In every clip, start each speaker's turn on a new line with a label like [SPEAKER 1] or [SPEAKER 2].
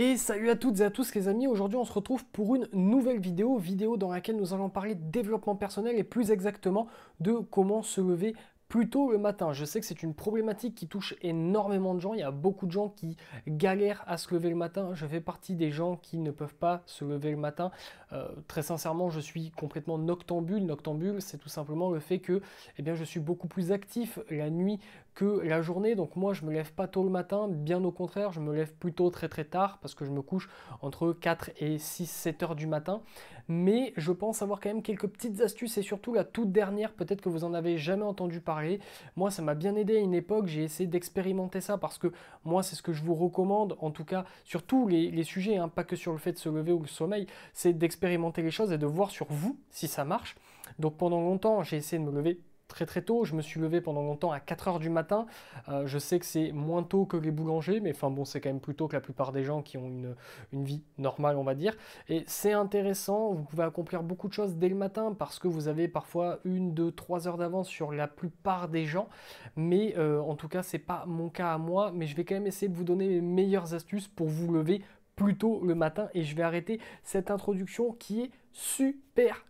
[SPEAKER 1] Et salut à toutes et à tous les amis, aujourd'hui on se retrouve pour une nouvelle vidéo, vidéo dans laquelle nous allons parler de développement personnel et plus exactement de comment se lever plus tôt le matin. Je sais que c'est une problématique qui touche énormément de gens. Il y a beaucoup de gens qui galèrent à se lever le matin. Je fais partie des gens qui ne peuvent pas se lever le matin. Euh, très sincèrement, je suis complètement noctambule. Noctambule, c'est tout simplement le fait que eh bien, je suis beaucoup plus actif la nuit la journée. Donc moi, je me lève pas tôt le matin, bien au contraire, je me lève plutôt très très tard parce que je me couche entre 4 et 6, 7 heures du matin. Mais je pense avoir quand même quelques petites astuces et surtout la toute dernière, peut-être que vous en avez jamais entendu parler. Moi, ça m'a bien aidé à une époque, j'ai essayé d'expérimenter ça parce que moi, c'est ce que je vous recommande, en tout cas sur tous les, sujets, hein, pas que sur le fait de se lever ou le sommeil, c'est d'expérimenter les choses et de voir sur vous si ça marche. Donc pendant longtemps, j'ai essayé de me lever très très tôt. Je me suis levé pendant longtemps à 4 heures du matin. Euh, je sais que c'est moins tôt que les boulangers, mais enfin bon, c'est quand même plus tôt que la plupart des gens qui ont une, vie normale, on va dire. Et c'est intéressant, vous pouvez accomplir beaucoup de choses dès le matin parce que vous avez parfois une, deux, trois heures d'avance sur la plupart des gens. Mais euh, en tout cas, c'est pas mon cas à moi, mais je vais quand même essayer de vous donner les meilleures astuces pour vous lever plus tôt le matin et je vais arrêter cette introduction qui est super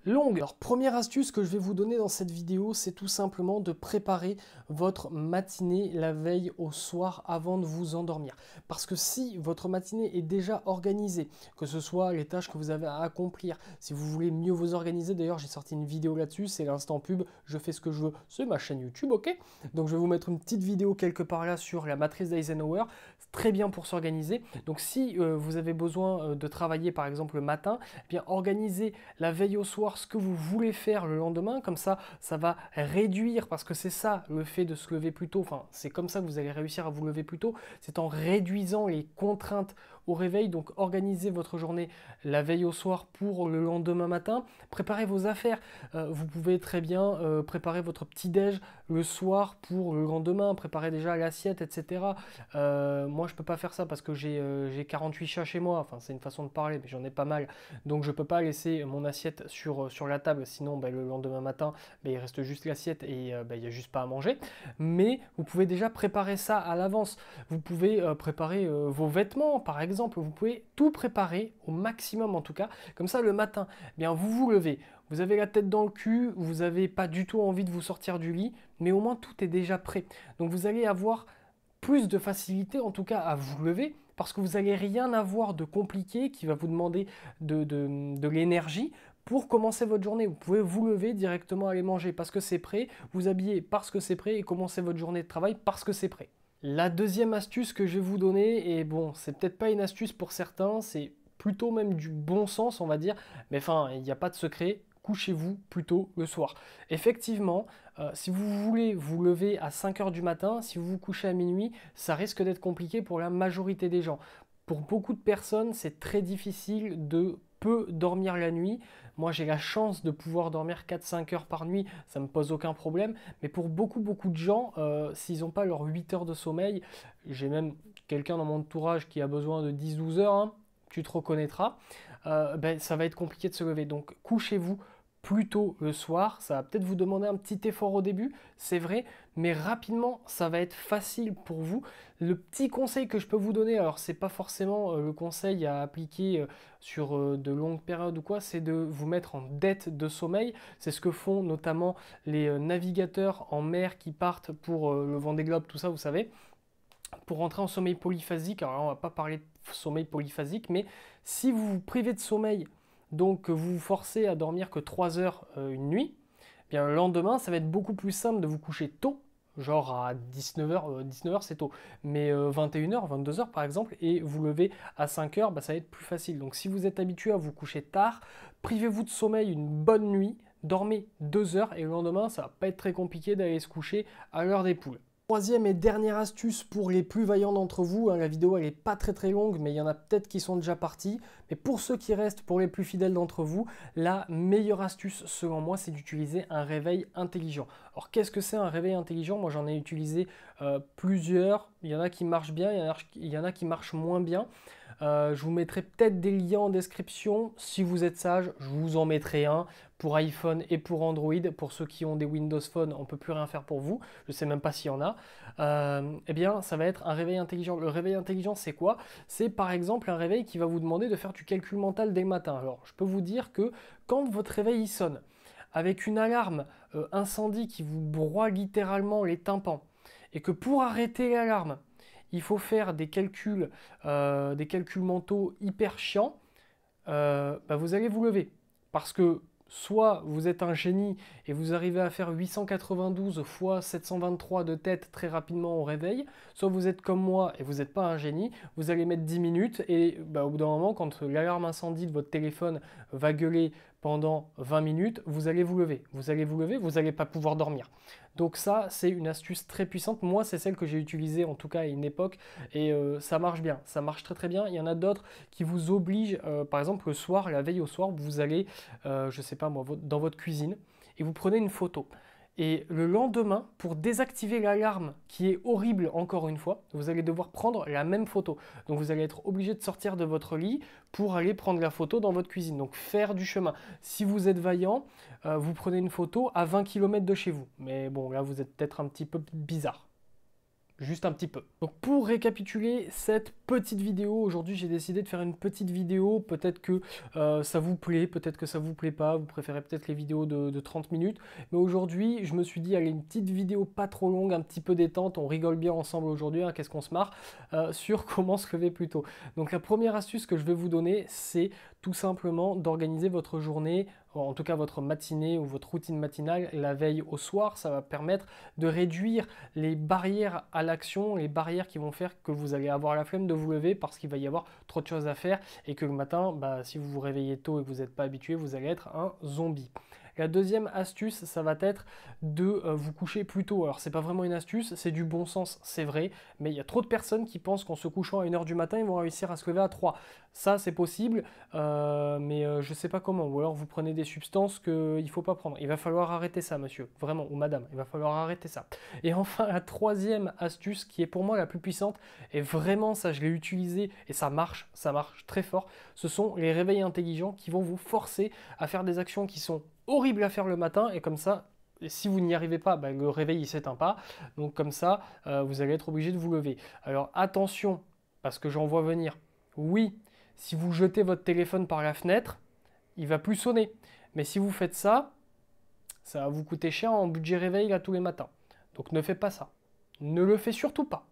[SPEAKER 1] longue. Alors première astuce que je vais vous donner dans cette vidéo, c'est tout simplement de préparer votre matinée la veille au soir avant de vous endormir. Parce que si votre matinée est déjà organisée, que ce soit les tâches que vous avez à accomplir, si vous voulez mieux vous organiser, d'ailleurs j'ai sorti une vidéo là-dessus, c'est l'instant pub, je fais ce que je veux, c'est ma chaîne YouTube, ok Donc je vais vous mettre une petite vidéo quelque part là sur la matrice d'Eisenhower, très bien pour s'organiser. Donc si euh, vous avez besoin euh, de travailler par exemple le matin, eh bien organisez la veille soir ce que vous voulez faire le lendemain, comme ça, ça va réduire, parce que c'est ça le fait de se lever plus tôt, enfin, c'est comme ça que vous allez réussir à vous lever plus tôt, c'est en réduisant les contraintes réveil, donc organisez votre journée la veille au soir pour le lendemain matin. Préparez vos affaires. Euh, vous pouvez très bien euh, préparer votre petit déj le soir pour le lendemain. préparer déjà l'assiette, etc. Euh, moi, je peux pas faire ça parce que j'ai 48 chats chez moi. Enfin, c'est une façon de parler, mais j'en ai pas mal. Donc, je peux pas laisser mon assiette sur, sur la table. Sinon, ben, le lendemain matin, ben, il reste juste l'assiette et ben, il y n'y a juste pas à manger. Mais vous pouvez déjà préparer ça à l'avance. Vous pouvez préparer vos vêtements, par exemple vous pouvez tout préparer au maximum en tout cas. Comme ça, le matin, eh bien, vous vous levez, vous avez la tête dans le cul, vous n'avez pas du tout envie de vous sortir du lit, mais au moins tout est déjà prêt. Donc vous allez avoir plus de facilité en tout cas à vous lever parce que vous n'allez rien avoir de compliqué qui va vous demander de, de, de l'énergie pour commencer votre journée. Vous pouvez vous lever directement aller manger parce que c'est prêt, vous habiller parce que c'est prêt et commencer votre journée de travail parce que c'est prêt. La deuxième astuce que je vais vous donner, et bon, c'est peut-être pas une astuce pour certains, c'est plutôt même du bon sens, on va dire, mais enfin, il n'y a pas de secret, couchez-vous plutôt le soir. Effectivement, euh, si vous voulez vous lever à 5h du matin, si vous vous couchez à minuit, ça risque d'être compliqué pour la majorité des gens. Pour beaucoup de personnes, c'est très difficile de peut dormir la nuit. Moi, j'ai la chance de pouvoir dormir 4-5 heures par nuit, ça me pose aucun problème. Mais pour beaucoup, beaucoup de gens, euh, s'ils n'ont pas leurs 8 heures de sommeil, j'ai même quelqu'un dans mon entourage qui a besoin de 10-12 heures, hein, tu te reconnaîtras, euh, ben, ça va être compliqué de se lever. Donc, couchez-vous plutôt le soir. Ça va peut-être vous demander un petit effort au début, c'est vrai, mais rapidement, ça va être facile pour vous. Le petit conseil que je peux vous donner, alors c'est pas forcément euh, le conseil à appliquer euh, sur euh, de longues périodes ou quoi, c'est de vous mettre en dette de sommeil. C'est ce que font notamment les navigateurs en mer qui partent pour le vent des globes, tout ça, vous savez. Pour rentrer en sommeil polyphasique, alors là, on va pas parler de sommeil polyphasique, mais si vous vous privez de sommeil donc vous vous forcez à dormir que 3 heures euh, une nuit, eh bien le lendemain, ça va être beaucoup plus simple de vous coucher tôt, genre à 19h, euh, 19h c'est tôt, mais 21h, euh, 22h par exemple, et vous levez à 5h, bah, ça va être plus facile. Donc si vous êtes habitué à vous coucher tard, privez-vous de sommeil une bonne nuit, dormez 2 heures, et le lendemain, ça va pas être très compliqué d'aller se coucher à l'heure des poules. Troisième et dernière astuce pour les plus vaillants d'entre vous, hein, la vidéo elle est pas très très longue mais il y en a peut-être qui sont déjà partis, mais pour ceux qui restent, pour les plus fidèles d'entre vous, la meilleure astuce selon moi c'est d'utiliser un réveil intelligent. Alors qu'est-ce que c'est un réveil intelligent Moi j'en ai utilisé euh, plusieurs, il y en a qui marchent bien, il y en a, qui marchent moins bien. Euh, je vous mettrai peut-être des liens en description. Si vous êtes sage, je vous en mettrai un pour iPhone et pour Android. Pour ceux qui ont des Windows Phone, on ne peut plus rien faire pour vous. Je ne sais même pas s'il y en a. Euh, eh bien, ça va être un réveil intelligent. Le réveil intelligent, c'est quoi C'est par exemple un réveil qui va vous demander de faire du calcul mental dès le matin. Alors, je peux vous dire que quand votre réveil sonne, avec une alarme euh, incendie qui vous broie littéralement les tympans, et que pour arrêter l'alarme, il faut faire des calculs, euh, des calculs mentaux hyper chiants, euh, bah, vous allez vous lever. Parce que soit vous êtes un génie et vous arrivez à faire 892 fois 723 de tête très rapidement au réveil, soit vous êtes comme moi et vous n'êtes pas un génie, vous allez mettre 10 minutes et bah, au bout d'un moment, quand l'alarme incendie de votre téléphone va gueuler pendant 20 minutes, vous allez vous lever. Vous allez vous lever, vous n'allez pas pouvoir dormir. Donc ça, c'est une astuce très puissante. Moi, c'est celle que j'ai utilisée en tout cas à une époque et euh, ça marche bien. Ça marche très très bien. Il y en a d'autres qui vous obligent, euh, par exemple le soir, la veille au soir, vous allez, je euh, je sais pas moi, dans votre cuisine et vous prenez une photo. Et le lendemain, pour désactiver l'alarme qui est horrible encore une fois, vous allez devoir prendre la même photo. Donc vous allez être obligé de sortir de votre lit pour aller prendre la photo dans votre cuisine. Donc faire du chemin. Si vous êtes vaillant, euh, vous prenez une photo à 20 km de chez vous. Mais bon, là vous êtes peut-être un petit peu bizarre juste un petit peu. Donc pour récapituler cette petite vidéo, aujourd'hui j'ai décidé de faire une petite vidéo, peut-être que euh, ça vous plaît, peut-être que ça vous plaît pas, vous préférez peut-être les vidéos de, 30 minutes, mais aujourd'hui je me suis dit allez une petite vidéo pas trop longue, un petit peu détente, on rigole bien ensemble aujourd'hui, hein, qu'est-ce qu'on se marre, euh, sur comment se lever plus tôt. Donc la première astuce que je vais vous donner c'est tout simplement d'organiser votre journée en tout cas votre matinée ou votre routine matinale, la veille au soir, ça va permettre de réduire les barrières à l'action, les barrières qui vont faire que vous allez avoir la flemme de vous lever parce qu'il va y avoir trop de choses à faire et que le matin, bah, si vous vous réveillez tôt et que vous n'êtes pas habitué, vous allez être un zombie. La deuxième astuce, ça va être de euh, vous coucher plus tôt. Alors, c'est pas vraiment une astuce, c'est du bon sens, c'est vrai, mais il y a trop de personnes qui pensent qu'en se couchant à 1h du matin, ils vont réussir à se lever à 3. Ça, c'est possible, euh, mais euh, je ne sais pas comment. Ou alors vous prenez des substances qu'il euh, ne faut pas prendre. Il va falloir arrêter ça, monsieur, vraiment, ou madame, il va falloir arrêter ça. Et enfin, la troisième astuce qui est pour moi la plus puissante, et vraiment ça, je l'ai utilisé, et ça marche, ça marche très fort, ce sont les réveils intelligents qui vont vous forcer à faire des actions qui sont horribles à faire le matin, et comme ça, si vous n'y arrivez pas, ben, le réveil ne s'éteint pas. Donc comme ça, vous allez être obligé de vous lever. Alors attention, parce que j'en vois venir. Oui, si vous jetez votre téléphone par la fenêtre, il va plus sonner. Mais si vous faites ça, ça va vous coûter cher en budget réveil là tous les matins. Donc ne faites pas ça. Ne le fais surtout pas.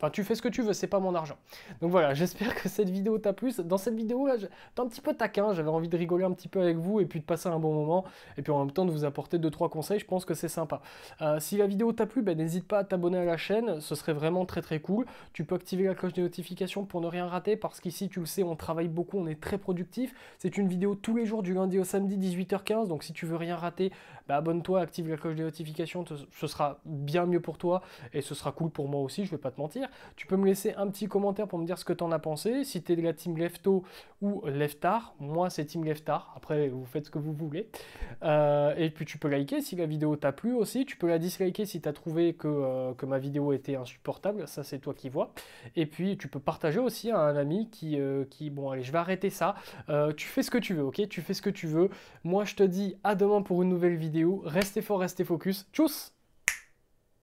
[SPEAKER 1] Enfin, tu fais ce que tu veux, c'est pas mon argent. Donc voilà, j'espère que cette vidéo t'a plu. Dans cette vidéo, là, un petit peu taquin, j'avais envie de rigoler un petit peu avec vous et puis de passer un bon moment. Et puis en même temps, de vous apporter 2-3 conseils, je pense que c'est sympa. Euh, si la vidéo t'a plu, ben, n'hésite pas à t'abonner à la chaîne, ce serait vraiment très très cool. Tu peux activer la cloche des notifications pour ne rien rater, parce qu'ici, tu le sais, on travaille beaucoup, on est très productif. C'est une vidéo tous les jours du lundi au samedi, 18h15. Donc si tu veux rien rater, ben, abonne-toi, active la cloche des notifications, ce sera bien mieux pour toi et ce sera cool pour moi aussi, je vais pas te mentir. Tu peux me laisser un petit commentaire pour me dire ce que tu en as pensé. Si tu es de la team Lefto ou Leftar moi c'est team Leftar Après, vous faites ce que vous voulez. Euh, et puis tu peux liker si la vidéo t'a plu aussi. Tu peux la disliker si tu as trouvé que, euh, que ma vidéo était insupportable. Ça, c'est toi qui vois. Et puis tu peux partager aussi à un ami qui, euh, qui bon, allez, je vais arrêter ça. tu fais ce que tu veux, ok Tu fais ce que tu veux. Moi, je te dis à demain pour une nouvelle vidéo. Restez fort, restez focus. Tchuss